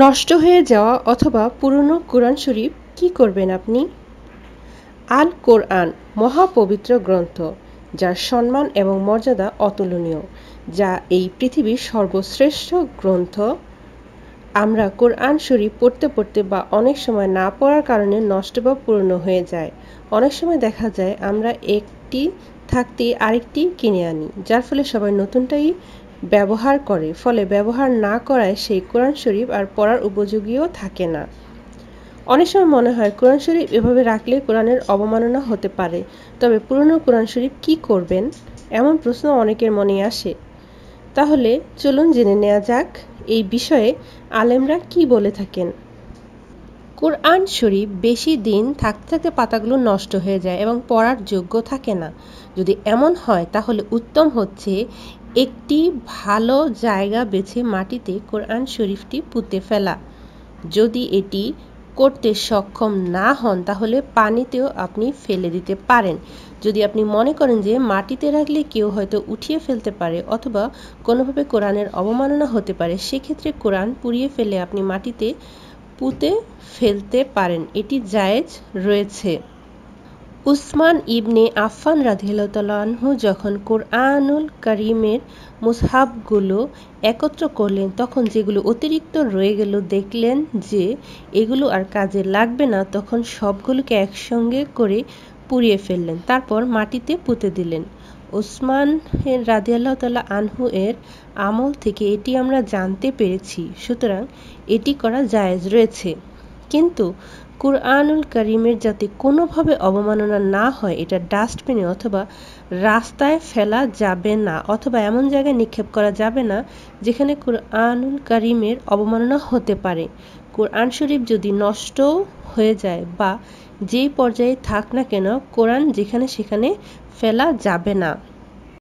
নষ্ট হয়ে যাওয়া অথবা পুরনো কোরআন শরীফ কি করবেন আপনি আল কোরআন মহাপবিত্র গ্রন্থ যার সম্মান এবং মর্যাদা অতুলনীয় যা এই পৃথিবীর সর্বশ্রেষ্ঠ গ্রন্থ আমরা কোরআন শরীফ পড়তে পড়তে বা অনেক সময় না পড়ার কারণে নষ্ট বা পুরনো হয়ে যায় অনেক সময় দেখা যায় আমরা একটি থাকতে আরেকটি কিনে আনি যার ফলে সবাই নতুনটাই ব্যবহার করে ফলে ব্যবহার না করায় সেই কোরআন শরীফ আর পড়ার উপযোগীও থাকে না অনেক সময় মনে হয় কোরআন শরীফ এভাবে রাখলে কোরআনের অবমাননা হতে পারে তবে পুরনো কোরআন শরীফ কি করবেন এমন প্রশ্ন অনেকের মনে আসে তাহলে চলুন জেনে নেওয়া যাক এই বিষয়ে আলেমরা কি বলে থাকেন কোরআন শরীফ বেশি দিন থাকতে থাকতে পাতাগুলো নষ্ট হয়ে যায় এবং পড়ার যোগ্য থাকে না যদি এমন হয় তাহলে উত্তম হচ্ছে একটি ভালো জায়গা বেছে মাটিতে কোরআন শরীফটি পুঁতে ফেলা যদি এটি করতে সক্ষম না হন তাহলে পানিতেও আপনি ফেলে দিতে পারেন যদি আপনি মনে করেন যে মাটিতে রাখলে কেউ হয়তো উঠিয়ে ফেলতে পারে অথবা কোনোভাবে কোরআনের অবমাননা হতে পারে সেক্ষেত্রে কোরআন পুড়িয়ে ফেলে আপনি মাটিতে পুঁতে ফেলতে পারেন এটি জায়েজ রয়েছে উসমান ইবনে আফফান রাধিলতালহু যখন কোরআনুল করিমের মুসহাবগুলো একত্র করলেন তখন যেগুলো অতিরিক্ত রয়ে গেল দেখলেন যে এগুলো আর কাজে লাগবে না তখন সবগুলোকে একসঙ্গে করে পুড়িয়ে ফেললেন তারপর মাটিতে পুঁতে দিলেন ওসমান আল্লাহ তাল্লাহ আনহু এর আমল থেকে এটি আমরা জানতে পেরেছি সুতরাং এটি করা জায়েজ রয়েছে কিন্তু কোরআনুল করিমের যাতে কোনোভাবে অবমাননা না হয় এটা ডাস্টবিনে অথবা রাস্তায় ফেলা যাবে না অথবা এমন জায়গায় নিক্ষেপ করা যাবে না যেখানে কুরআনুল করিমের অবমাননা হতে পারে কোরআন শরীফ যদি নষ্ট হয়ে যায় বা যেই পর্যায়ে থাক না কেন কোরআন যেখানে সেখানে ফেলা যাবে না